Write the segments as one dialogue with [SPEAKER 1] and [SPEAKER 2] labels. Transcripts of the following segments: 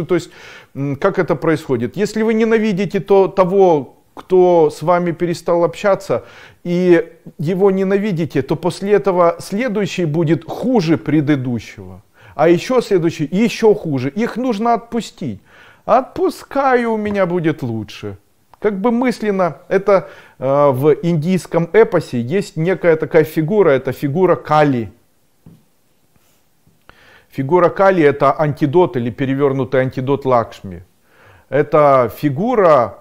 [SPEAKER 1] Ну, то есть, как это происходит? Если вы ненавидите то, того, кто с вами перестал общаться, и его ненавидите, то после этого следующий будет хуже предыдущего. А еще следующий, еще хуже. Их нужно отпустить. Отпускаю, у меня будет лучше. Как бы мысленно, это э, в индийском эпосе есть некая такая фигура, это фигура Кали – Фигура Кали это антидот или перевернутый антидот Лакшми. Это фигура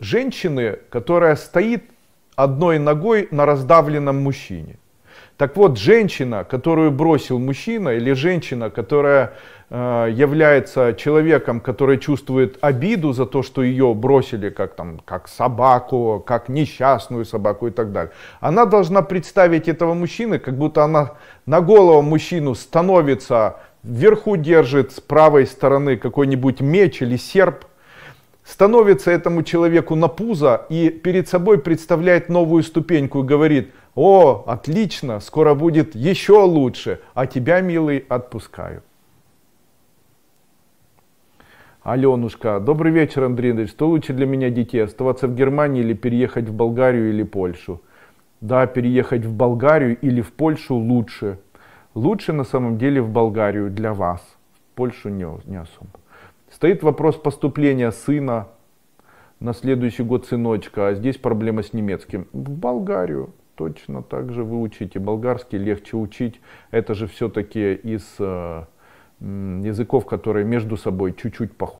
[SPEAKER 1] женщины, которая стоит одной ногой на раздавленном мужчине. Так вот, женщина, которую бросил мужчина, или женщина, которая э, является человеком, который чувствует обиду за то, что ее бросили как, там, как собаку, как несчастную собаку и так далее, она должна представить этого мужчины, как будто она на голову мужчину становится вверху держит с правой стороны какой-нибудь меч или серп, становится этому человеку на пузо и перед собой представляет новую ступеньку и говорит, о, отлично, скоро будет еще лучше, а тебя, милый, отпускаю. Аленушка, добрый вечер, Андрей Андреевич. Что лучше для меня детей, оставаться в Германии или переехать в Болгарию или Польшу? Да, переехать в Болгарию или в Польшу лучше, Лучше на самом деле в Болгарию для вас, в Польшу не, не особо. Стоит вопрос поступления сына на следующий год сыночка, а здесь проблема с немецким. В Болгарию точно так же вы учите. Болгарский легче учить. Это же все-таки из э, языков, которые между собой чуть-чуть похожи.